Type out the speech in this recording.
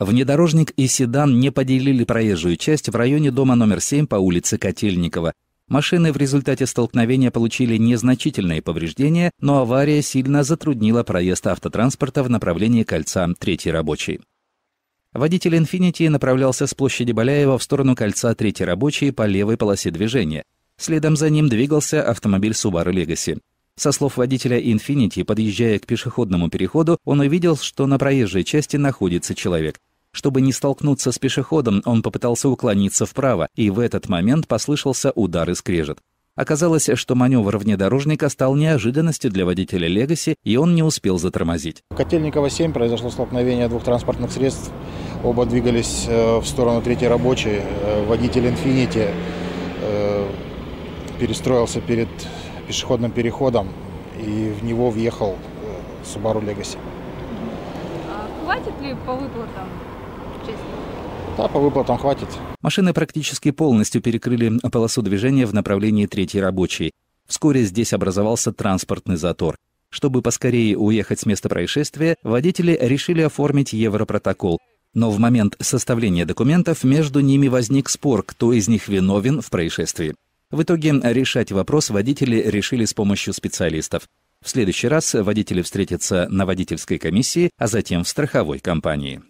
Внедорожник и седан не поделили проезжую часть в районе дома номер 7 по улице Котельникова. Машины в результате столкновения получили незначительные повреждения, но авария сильно затруднила проезд автотранспорта в направлении кольца 3 рабочий. Водитель «Инфинити» направлялся с площади Баляева в сторону кольца 3 рабочий по левой полосе движения. Следом за ним двигался автомобиль Subaru Legacy. Со слов водителя «Инфинити», подъезжая к пешеходному переходу, он увидел, что на проезжей части находится человек. Чтобы не столкнуться с пешеходом, он попытался уклониться вправо, и в этот момент послышался удар и скрежет. Оказалось, что маневр внедорожника стал неожиданностью для водителя «Легаси», и он не успел затормозить. В котельниково 7 произошло столкновение двух транспортных средств. Оба двигались э, в сторону третьей рабочей. Э, водитель «Инфинити» э, перестроился перед пешеходным переходом, и в него въехал э, Subaru Legacy. А хватит ли по выплатам? Да, по выплатам хватит. Машины практически полностью перекрыли полосу движения в направлении третьей рабочей. Вскоре здесь образовался транспортный затор. Чтобы поскорее уехать с места происшествия, водители решили оформить европротокол. Но в момент составления документов между ними возник спор, кто из них виновен в происшествии. В итоге э, решать вопрос водители решили с помощью специалистов. В следующий раз водители встретятся на водительской комиссии, а затем в страховой компании.